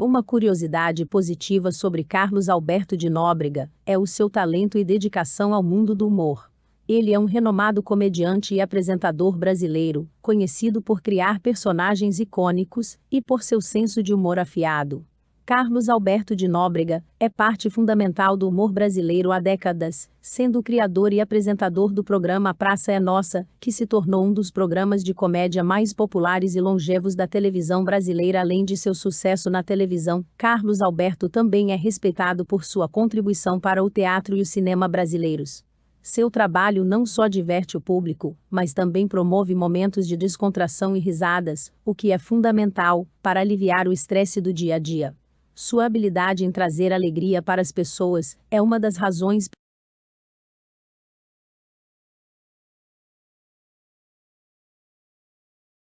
Uma curiosidade positiva sobre Carlos Alberto de Nóbrega é o seu talento e dedicação ao mundo do humor. Ele é um renomado comediante e apresentador brasileiro, conhecido por criar personagens icônicos e por seu senso de humor afiado. Carlos Alberto de Nóbrega, é parte fundamental do humor brasileiro há décadas, sendo criador e apresentador do programa Praça é Nossa, que se tornou um dos programas de comédia mais populares e longevos da televisão brasileira. Além de seu sucesso na televisão, Carlos Alberto também é respeitado por sua contribuição para o teatro e o cinema brasileiros. Seu trabalho não só diverte o público, mas também promove momentos de descontração e risadas, o que é fundamental para aliviar o estresse do dia a dia. Sua habilidade em trazer alegria para as pessoas é uma das razões